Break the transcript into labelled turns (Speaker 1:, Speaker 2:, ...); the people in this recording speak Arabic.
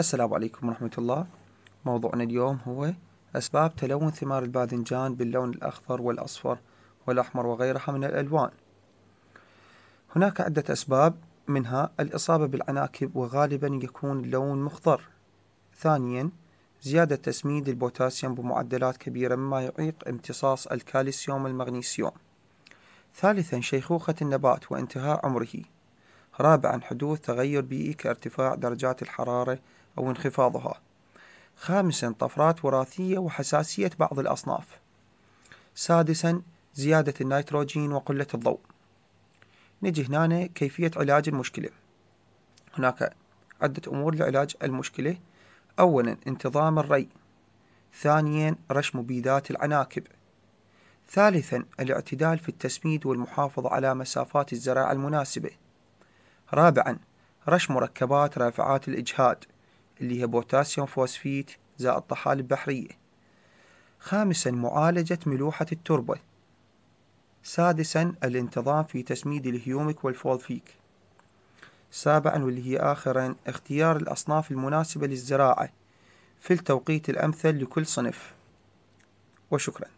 Speaker 1: السلام عليكم ورحمة الله موضوعنا اليوم هو أسباب تلون ثمار الباذنجان باللون الأخضر والأصفر والأحمر وغيرها من الألوان هناك عدة أسباب منها الإصابة بالعناكب وغالبا يكون اللون مخضر ثانيا زيادة تسميد البوتاسيوم بمعدلات كبيرة مما يعيق امتصاص الكالسيوم والمغنيسيوم ثالثا شيخوخة النبات وانتهاء عمره رابعا حدوث تغير بيئي كارتفاع درجات الحرارة أو انخفاضها خامسا طفرات وراثية وحساسية بعض الأصناف سادسا زيادة النيتروجين وقلة الضوء نجي هنا كيفية علاج المشكلة هناك عدة أمور لعلاج المشكلة أولا انتظام الري ثانيا رش مبيدات العناكب ثالثا الاعتدال في التسميد والمحافظة على مسافات الزراعة المناسبة رابعا رش مركبات رافعات الإجهاد اللي هي بوتاسيوم فوسفيت زائد طحالب البحرية خامسا معالجة ملوحة التربة سادسا الانتظام في تسميد الهيومك والفولفيك سابعا واللي هي آخرا اختيار الأصناف المناسبة للزراعة في التوقيت الأمثل لكل صنف وشكرا